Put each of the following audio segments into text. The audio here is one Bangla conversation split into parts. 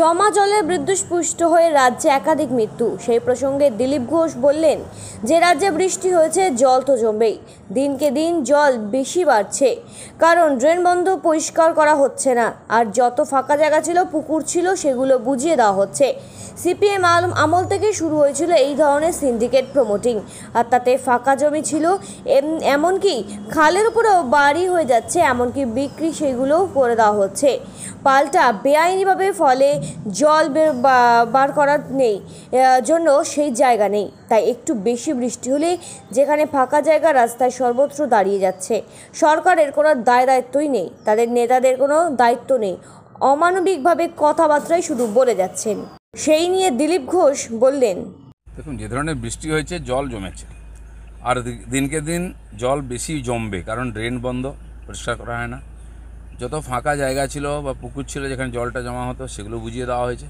জমা জলে বিদ্যুৎপুষ্ট হয়ে রাজ্যে একাধিক মৃত্যু সেই প্রসঙ্গে দিলীপ ঘোষ বললেন যে রাজ্যে বৃষ্টি হয়েছে জল তো জমবেই দিনকে দিন জল বেশি বাড়ছে কারণ ড্রেন বন্ধ পরিষ্কার করা হচ্ছে না আর যত ফাঁকা জায়গা ছিল পুকুর ছিল সেগুলো বুঝিয়ে দেওয়া হচ্ছে সিপিএম আমল থেকে শুরু হয়েছিল এই ধরনের সিন্ডিকেট প্রমোটিং আর তাতে ফাঁকা জমি ছিল এমনকি খালের উপরেও বাড়ি হয়ে যাচ্ছে এমনকি বিক্রি সেগুলোও করে দেওয়া হচ্ছে পাল্টা বেআইনিভাবে ফলে জল বার করার নেই জন্য সেই জায়গা নেই তাই একটু বেশি বৃষ্টি হলেই যেখানে ফাঁকা জায়গা রাস্তায় সর্বত্র দাঁড়িয়ে যাচ্ছে সরকারের কোনো দায় দায়িত্বই নেই তাদের নেতাদের কোনো দায়িত্ব নেই অমানবিকভাবে কথাবার্তাই শুধু বলে যাচ্ছেন সেই নিয়ে দিলীপ ঘোষ বললেন দেখুন যে ধরনের বৃষ্টি হয়েছে জল জমেছে আর দিনকে দিন জল বেশি জমবে কারণ ড্রেন বন্ধ পরিষ্কার করা হয় না যত ফাঁকা জায়গা ছিল বা পুকুর ছিল যেখানে জলটা জমা হতো সেগুলো বুঝিয়ে দেওয়া হয়েছে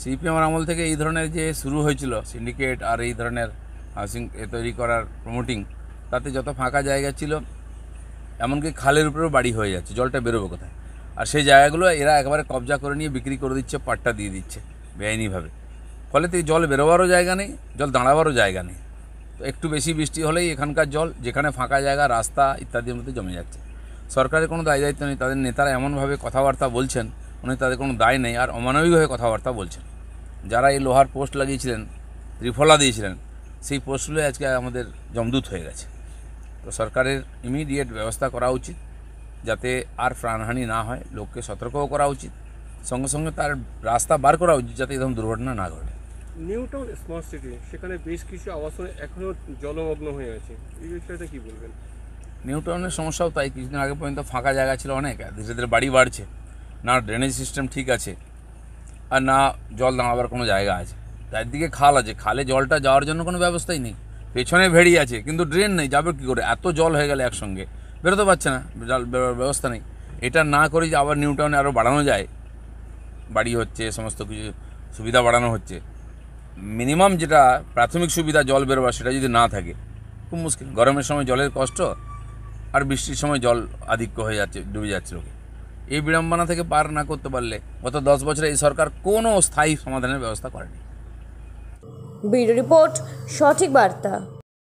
সিপিএমের আমল থেকে এই ধরনের যে শুরু হয়েছিল সিন্ডিকেট আর এই ধরনের হাউসিং তৈরি করার প্রমোটিং তাতে যত ফাঁকা জায়গা ছিল এমনকি খালের উপরেও বাড়ি হয়ে যাচ্ছে জলটা বেরোবে কোথায় আর সেই জায়গাগুলো এরা একেবারে কবজা করে নিয়ে বিক্রি করে দিচ্ছে পাট্টা দিয়ে দিচ্ছে বেআইনিভাবে ফলে তো জল বেরোবারও জায়গা নেই জল দাঁড়াবারও জায়গা নেই তো একটু বেশি বৃষ্টি হলেই এখানকার জল যেখানে ফাঁকা জায়গা রাস্তা ইত্যাদির মধ্যে জমে যাচ্ছে সরকারের কোনো দায় দায়িত্ব নেই তাদের নেতারা এমনভাবে কথাবার্তা বলছেন উনি তাদের কোনো দায় নেই আর অমানবিকভাবে কথাবার্তা বলছেন যারা এই লোহার পোস্ট লাগিয়েছিলেন ত্রিফলা দিয়েছিলেন সেই পোস্টগুলো আজকে আমাদের জমদূত হয়ে গেছে তো সরকারের ইমিডিয়েট ব্যবস্থা করা উচিত যাতে আর প্রাণহানি না হয় লোককে সতর্কও করা উচিত সঙ্গে সঙ্গে তার রাস্তা বার করা উচিত যাতে এরকম দুর্ঘটনা না ঘটে নিউ টাউন স্মার্ট সিটি সেখানে বেশ কিছু আবাসন এখনও জলমগ্ন হয়ে আছে এই বিষয়টা কী বলবেন নিউটনের সমস্যাও তাই কিছুদিন আগে পর্যন্ত ফাঁকা জায়গা ছিল অনেক ধীরে ধীরে বাড়ি বাড়ছে না ড্রেনেজ সিস্টেম ঠিক আছে আর না জল দাঁড়াবার কোনো জায়গা আছে চারদিকে খাল আছে খালে জলটা যাওয়ার জন্য কোনো ব্যবস্থাই নেই পেছনে ভেড়ি আছে কিন্তু ড্রেন নেই যাবে কী করে এত জল হয়ে গেলে একসঙ্গে বেরোতে পারছে না জল ব্যবস্থা নেই এটা না করে যে আবার নিউ টাউনে আরও বাড়ানো যায় বাড়ি হচ্ছে সমস্ত কিছু সুবিধা বাড়ানো হচ্ছে মিনিমাম যেটা প্রাথমিক সুবিধা জল বেরোবার সেটা যদি না থাকে খুব মুশকিল গরমের সময় জলের কষ্ট আর বৃষ্টির সময় জল আধিক্য হয়ে যাচ্ছে ডুবে যাচ্ছে লোকে এই বিড়ম্বনা থেকে পার না করতে পারলে গত দশ বছরে এই সরকার কোনো স্থায়ী সমাধানের ব্যবস্থা করেনি বিউরো রিপোর্ট সঠিক বার্তা